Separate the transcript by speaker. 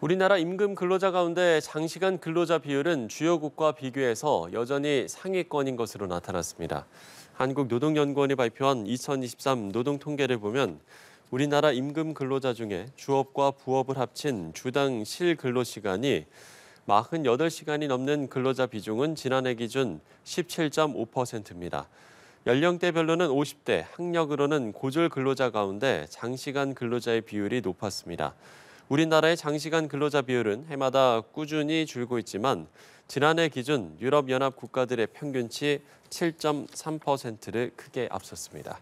Speaker 1: 우리나라 임금 근로자 가운데 장시간 근로자 비율은 주요국과 비교해서 여전히 상위권인 것으로 나타났습니다. 한국노동연구원이 발표한 2023 노동통계를 보면 우리나라 임금 근로자 중에 주업과 부업을 합친 주당 실근로 시간이 48시간이 넘는 근로자 비중은 지난해 기준 17.5%입니다. 연령대별로는 50대, 학력으로는 고졸 근로자 가운데 장시간 근로자의 비율이 높았습니다. 우리나라의 장시간 근로자 비율은 해마다 꾸준히 줄고 있지만 지난해 기준 유럽연합 국가들의 평균치 7.3%를 크게 앞섰습니다.